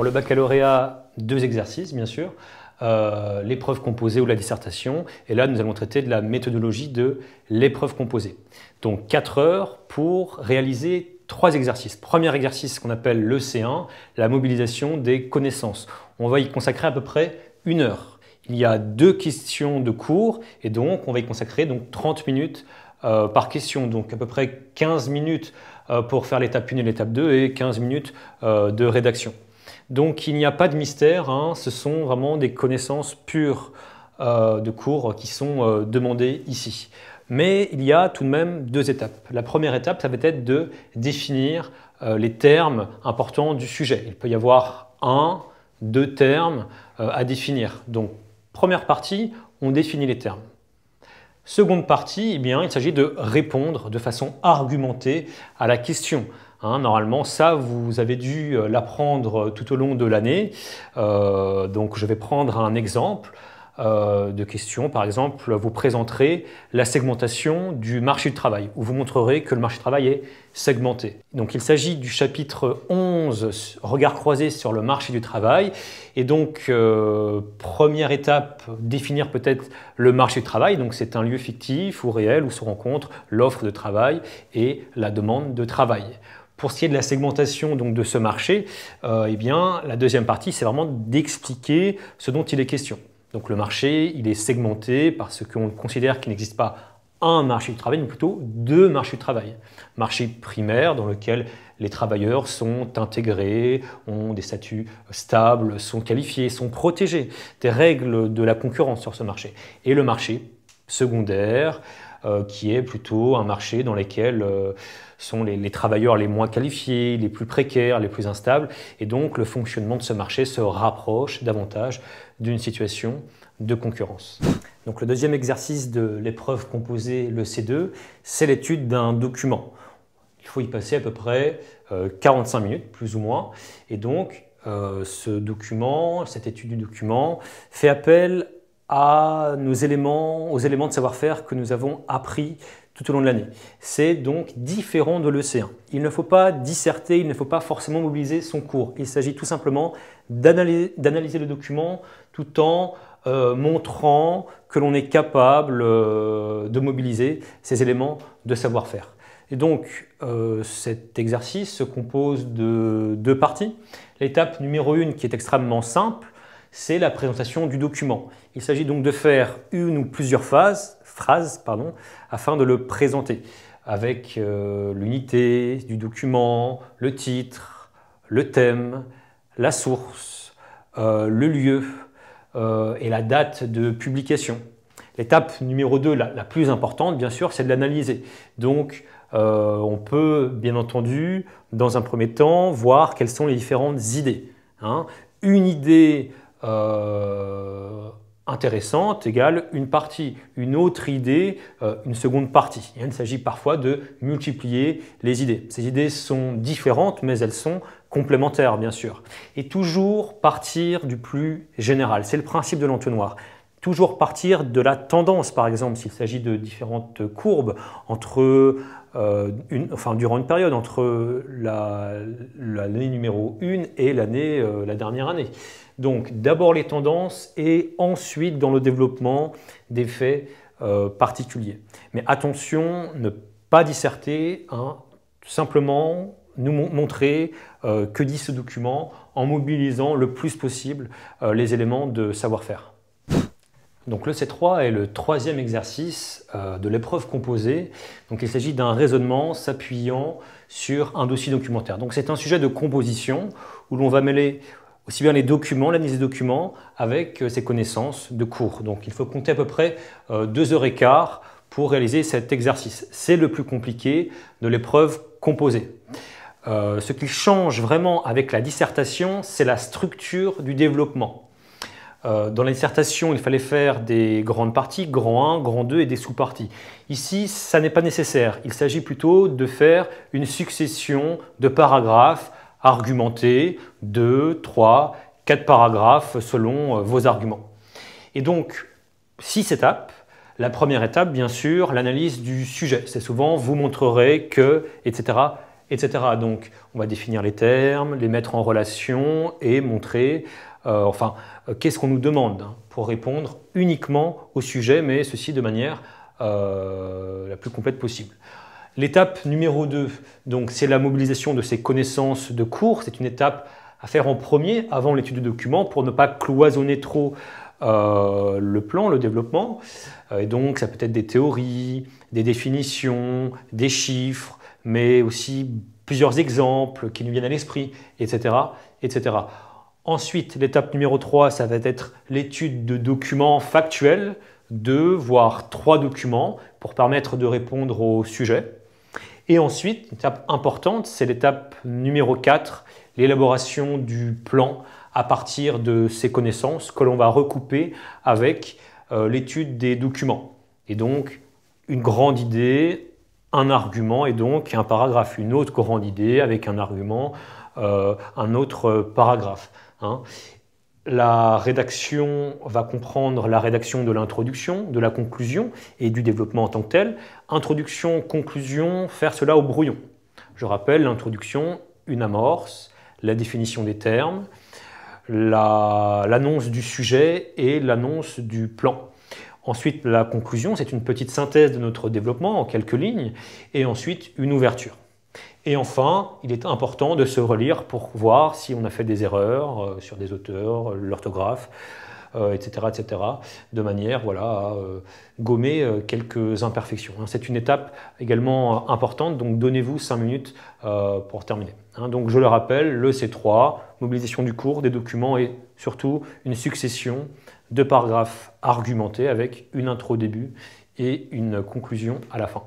Pour le baccalauréat, deux exercices, bien sûr. Euh, l'épreuve composée ou la dissertation. Et là, nous allons traiter de la méthodologie de l'épreuve composée. Donc 4 heures pour réaliser trois exercices. Premier exercice qu'on appelle le C1, la mobilisation des connaissances. On va y consacrer à peu près une heure. Il y a deux questions de cours et donc on va y consacrer donc 30 minutes euh, par question, donc à peu près 15 minutes euh, pour faire l'étape 1 et l'étape 2 et 15 minutes de rédaction. Donc il n'y a pas de mystère, hein. ce sont vraiment des connaissances pures euh, de cours qui sont euh, demandées ici. Mais il y a tout de même deux étapes. La première étape, ça va être de définir euh, les termes importants du sujet. Il peut y avoir un, deux termes à définir. Donc première partie, on définit les termes. Seconde partie, eh bien, il s'agit de répondre de façon argumentée à la question. Hein, normalement, ça, vous avez dû euh, l'apprendre euh, tout au long de l'année. Euh, donc, je vais prendre un exemple de question. Par exemple, vous présenterez la segmentation du marché du travail, où vous montrerez que le marché du travail est segmenté. Donc, il s'agit du chapitre 11, regard croisé sur le marché du travail. Et donc, première étape, définir peut-être le marché du travail. Donc, c'est un lieu fictif ou réel où se rencontrent l'offre de travail et la demande de travail. Pour ce qui est de la segmentation donc, de ce marché, euh, eh bien, la deuxième partie, c'est vraiment d'expliquer ce dont il est question. Donc le marché, il est segmenté parce qu'on considère qu'il n'existe pas un marché du travail, mais plutôt deux marchés du travail. Marché primaire dans lequel les travailleurs sont intégrés, ont des statuts stables, sont qualifiés, sont protégés des règles de la concurrence sur ce marché. Et le marché secondaire, euh, qui est plutôt un marché dans lequel euh, sont les, travailleurs les moins qualifiés, les plus précaires, les plus instables. Et donc le fonctionnement de ce marché se rapproche davantage d'une situation de concurrence. Donc le deuxième exercice de l'épreuve composée, le C2, c'est l'étude d'un document. Il faut y passer à peu près 45 euh, minutes, plus ou moins. Et donc, ce document, cette étude du document, fait appel à nos éléments, aux éléments de savoir-faire que nous avons appris tout au long de l'année. C'est donc différent de l'EC1. Il ne faut pas disserter, il ne faut pas forcément mobiliser son cours. Il s'agit tout simplement d'analyser le document tout en euh, montrant que l'on est capable euh, de mobiliser ces éléments de savoir-faire. Et donc, euh, cet exercice se compose de deux parties. L'étape numéro une qui est extrêmement simple, c'est la présentation du document. Il s'agit donc de faire une ou plusieurs phases, phrases afin de le présenter avec euh, l'unité du document, le titre, le thème, la source, euh, le lieu euh, et la date de publication. L'étape numéro 2, la, plus importante bien sûr, c'est de l'analyser. Donc on peut bien entendu, dans un premier temps, voir quelles sont les différentes idées. Hein. Une idée euh, intéressante égale une partie, une autre idée, euh, une seconde partie. il s'agit parfois de multiplier les idées. Ces idées sont différentes, mais elles sont complémentaires, bien sûr. Et toujours partir du plus général. C'est le principe de l'entonnoir toujours partir de la tendance, par exemple, s'il s'agit de différentes courbes entre, euh, une, durant une période, entre l'année numéro 1 et la dernière année. Donc d'abord les tendances et ensuite dans le développement des faits euh, particuliers. Mais attention, ne pas disserter, hein. simplement nous montrer euh, que dit ce document en mobilisant le plus possible euh, les éléments de savoir-faire. Donc le C3 est le troisième exercice de l'épreuve composée. Donc il s'agit d'un raisonnement s'appuyant sur un dossier documentaire. Donc c'est un sujet de composition où l'on va mêler aussi bien les documents, l'analyse des documents, avec euh, ses connaissances de cours. Donc il faut compter à peu près euh, deux heures et quart pour réaliser cet exercice. C'est le plus compliqué de l'épreuve composée. Euh, ce qui change vraiment avec la dissertation, c'est la structure du développement. dans la dissertation, il fallait faire des grandes parties, grand 1, grand 2 et des sous-parties. Ici, ça n'est pas nécessaire. Il s'agit plutôt de faire une succession de paragraphes argumenter deux, trois, quatre paragraphes selon euh, vos arguments. Et donc, six étapes. La première étape, bien sûr, l'analyse du sujet. C'est souvent vous montrerez que, etc., etc. Donc, on va définir les termes, les mettre en relation et montrer, euh, enfin, euh, qu'est-ce qu'on nous demande hein, pour répondre uniquement au sujet, mais ceci de manière la plus complète possible. L'étape numéro 2, donc, c'est la mobilisation de ses connaissances de cours. C'est une étape à faire en premier avant l'étude de document pour ne pas cloisonner trop euh, le plan, le développement. Euh, et donc, ça peut être des théories, des définitions, des chiffres, mais aussi plusieurs exemples qui nous viennent à l'esprit, etc., etc. Ensuite, l'étape numéro 3, ça va être l'étude de documents factuels, deux, voire trois documents, pour permettre de répondre au sujet. Et ensuite, une étape importante, c'est l'étape numéro 4, l'élaboration du plan à partir de ces connaissances que l'on va recouper avec euh, l'étude des documents. Et donc, une grande idée, un argument, et donc un paragraphe, une autre grande idée avec un argument, euh, un autre euh, paragraphe. Hein la rédaction va comprendre la rédaction de l'introduction, de la conclusion et du développement en tant que tel. Introduction, conclusion, faire cela au brouillon. Je rappelle l'introduction, une amorce, la définition des termes, l'annonce du sujet et l'annonce du plan. Ensuite, la conclusion, c'est une petite synthèse de notre développement en quelques lignes, et ensuite une ouverture. Et enfin, il est important de se relire pour voir si on a fait des erreurs euh, sur des auteurs, euh, l'orthographe, etc., euh, etc., de manière à gommer quelques imperfections. Hein. C'est une étape également importante, donc donnez-vous 5 minutes pour terminer. Hein. Donc je le rappelle, le C3, mobilisation du cours, des documents et surtout une succession de paragraphes argumentés avec une intro au début et une conclusion à la fin.